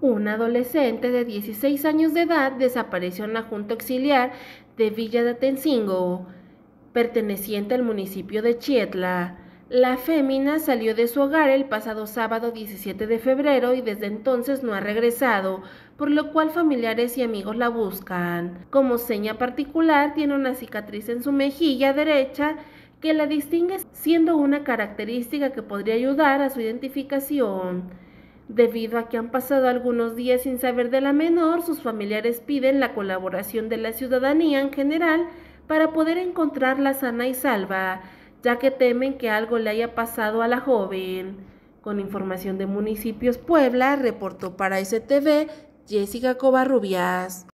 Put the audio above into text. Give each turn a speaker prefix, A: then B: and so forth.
A: Un adolescente de 16 años de edad desapareció en la Junta Auxiliar de Villa de Atencingo, perteneciente al municipio de Chietla. La fémina salió de su hogar el pasado sábado 17 de febrero y desde entonces no ha regresado, por lo cual familiares y amigos la buscan. Como seña particular tiene una cicatriz en su mejilla derecha que la distingue siendo una característica que podría ayudar a su identificación. Debido a que han pasado algunos días sin saber de la menor, sus familiares piden la colaboración de la ciudadanía en general para poder encontrarla sana y salva, ya que temen que algo le haya pasado a la joven. Con información de Municipios Puebla, reportó para STV Jessica Covarrubias.